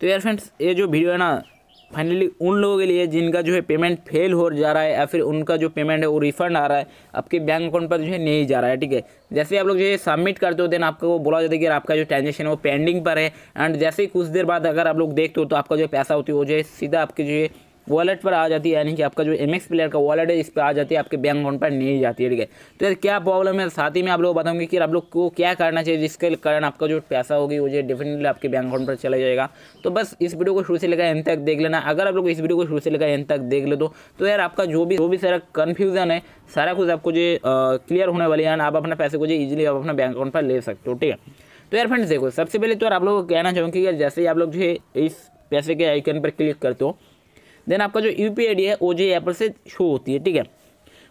तो यार फ्रेंड्स ये जो वीडियो है ना फाइनली उन लोगों के लिए जिनका जो है पेमेंट फेल हो जा रहा है या फिर उनका जो पेमेंट है वो रिफंड आ रहा है आपके बैंक अकाउंट पर जो है नहीं जा रहा है ठीक है जैसे आप लोग जो है सबमिट करते हो देन आपको बोला जाता है कि आपका जो ट्रांजेक्शन है वो पेंडिंग पर है एंड जैसे ही कुछ देर बाद अगर आप लोग देखते हो तो आपका जो पैसा होती है वो जो है सीधा आपके जो है वॉलेट पर आ जाती है यानी कि आपका जो एम प्लेयर का वॉलेट है इस पर आ जाती है आपके बैंक अकाउंट पर नहीं जाती है ठीक है तो यार क्या प्रॉब्लम है साथ ही मैं आप लोग बताऊंगी कि आप लोग को क्या करना चाहिए जिसके कारण आपका जो पैसा होगी वो जो डेफिनेटली आपके बैंक अकाउंट पर चला जाएगा तो बस इस वीडियो को शुरू से लेकर एंड तक देख लेना अगर आप लोग इस वीडियो को शुरू से लेकर एंड तक देख ले तो, तो यार आपका जो भी जो भी सारा कन्फ्यूजन है सारा कुछ आपको जो क्लियर होने वाली है आप अपना पैसे को जो ईजिली आप अपना बैंक अकाउंट पर ले सकते हो ठीक है तो यार फ्रेंड्स देखो सबसे पहले तो यार आप लोग को कहना चाहूँगी यार जैसे ही आप लोग जो है इस पैसे के आइकन पर क्लिक करते हो देन आपका जो यू पी है वो जो यहाँ पर से शो होती है ठीक है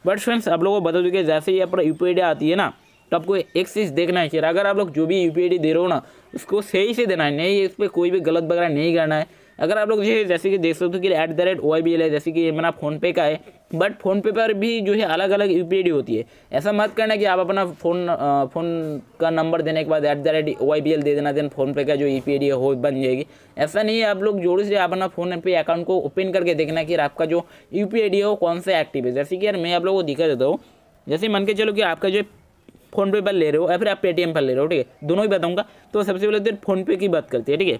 बट फ्रेंड्स आप लोगों को बता दूँ कि जैसे यहाँ पर यू पी आती है ना तो आपको एक चीज़ देखना है चाहिए अगर आप लोग जो भी यू दे रहे हो ना उसको सही से देना है नहीं इस पर कोई भी गलत वगैरह नहीं करना है अगर आप लोग जैसे कि देख सकते हो कि एट द रेट ओ है जैसे कि ये मेरा फ़ोनपे का है बट फ़ोनपे पर भी जो है अलग अलग यू पी होती है ऐसा मत करना कि आप अपना फ़ोन फ़ोन का नंबर देने के बाद एट द रेट ओ दे देना देन फ़ोनपे का जो यू पी है हो बन जाएगी ऐसा नहीं है आप लोग जोर से अपना फ़ोनपे अकाउंट को ओपन करके देखना कि आपका जो यू पी है वो कौन सा एक्टिव है जैसे कि यार मैं आप लोग को दिखा देता हूँ जैसे मान के चलो कि आपका जो फ़ोनपे पर ले रहे हो या फिर आप पेटीएम पर ले रहे हो ठीक है दोनों ही बताऊँगा तो सबसे पहले तो फ़ोनपे की बात करते हैं ठीक है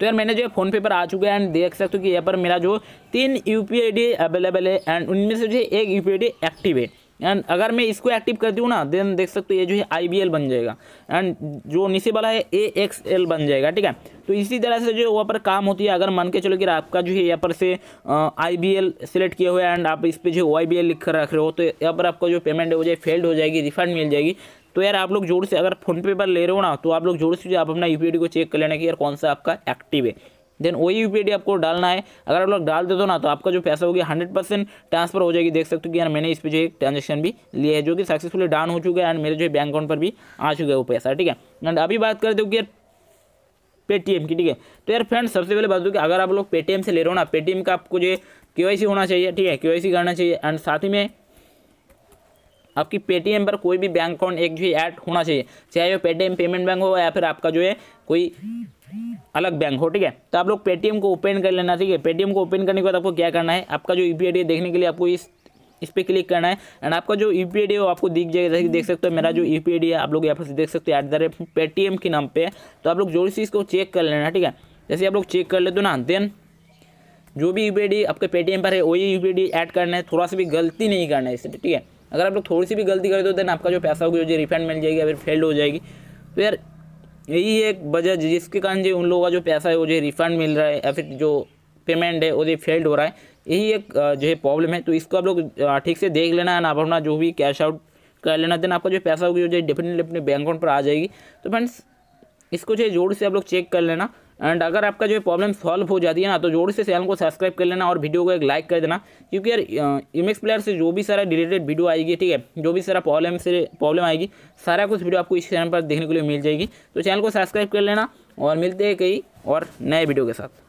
तो यार मैंने जो है फ़ोनपे पर आ चुका है एंड देख सकते हो कि यहाँ पर मेरा जो तीन यू पी अवेलेबल है एंड उनमें से जो है एक यू पी एक्टिव है एंड अगर मैं इसको एक्टिव करती हूँ ना देन देख सकते हो ये जो है आई बन जाएगा एंड जो नीचे वाला है ए एक्स एल बन जाएगा ठीक है तो इसी तरह से जो वहाँ पर काम होती है अगर मान के चलो कि आपका जो है यहाँ पर से आई बी एल सेलेक्ट किया हुआ है एंड आप इस पर जो वाई बी एल लिख कर रख रहे हो तो यहाँ पर आपका जो पेमेंट है वो जो फेल्ड हो जाएगी रिफंड मिल जाएगी तो यार आप लोग जोर से अगर फोनपे पर ले रहे हो ना तो आप लोग जोर से आप अपना यू को चेक कर लेना कि यार कौन सा आपका एक्टिव है देन वही यू आपको डालना है अगर आप लोग डाल देते हो ना तो आपका जो पैसा होगी हंड्रेड परसेंट ट्रांसफर हो जाएगी देख सकते हो कि यार मैंने इस पर जो एक ट्रांजेक्शन भी लिया है जो कि सक्सेसफुली डाउन हो चुका है एंड मेरे जो बैंक अकाउंट पर भी आ चुका है वो पैसा ठीक है एंड अभी बात करते हो कि यार पेटीएम की ठीक है तो यार फ्रेंड सबसे पहले बात हो कि अगर आप लोग पेटीएम से ले रहे हो ना पेटीएम का आपको जो के होना चाहिए ठीक है के करना चाहिए एंड साथ ही में आपकी पेटीएम पर कोई भी बैंक अकाउंट एक जो है ऐड होना चाहिए चाहे वो पेटीएम पेमेंट बैंक हो या फिर आपका जो है कोई अलग बैंक हो ठीक है तो आप लोग पेटीएम को ओपन कर लेना ठीक है पेटीएम को ओपन करने के बाद आपको क्या करना है आपका जो यू e पी देखने के लिए आपको इस इस पर क्लिक करना है एंड आपका जो यू e पी वो आपको दिख जाएगा जैसे देख सकते हो मेरा जो यू e पी है आप लोग यहाँ पर देख सकते हो एट द रेट पेटीएम के नाम पे तो आप लोग जो इस इसको चेक कर लेना ठीक है जैसे आप लोग चेक कर लेते हो ना देन जो भी यू आपके पेटीएम पर है वही यू ऐड करना है थोड़ा सा भी गलती नहीं करना है इसलिए ठीक है अगर आप लोग थोड़ी सी भी गलती कर तो देन आपका जो पैसा होगा जो रिफंड मिल जाएगी या फिर फेल्ड हो जाएगी तो यार यही एक वजह जिसके कारण जो उन लोगों का जो पैसा है वो जो रिफंड मिल रहा है या फिर जो पेमेंट है वो जो फेल्ड हो रहा है यही एक जो है प्रॉब्लम है तो इसको आप लोग ठीक से देख लेना है आप अपना जो भी कैश आउट कर लेना देन आपका जो पैसा होगी जो डेफिनेटली अपने बैंक अकाउंट पर आ जाएगी तो फ्रेंड्स इसको जो जोर से आप लोग चेक कर लेना एंड अगर आपका जो प्रॉब्लम सॉल्व हो जाती है ना तो जोर से चैनल को सब्सक्राइब कर लेना और वीडियो को एक लाइक कर देना क्योंकि यार इमेक्स प्लेयर से जो भी सारा रिलेटेड वीडियो आएगी ठीक है जो भी सारा प्रॉब्लम से प्रॉब्लम आएगी सारा कुछ वीडियो आपको इस चैनल पर देखने के लिए मिल जाएगी तो चैनल को सब्सक्राइब कर लेना और मिलते हैं कई और नए वीडियो के साथ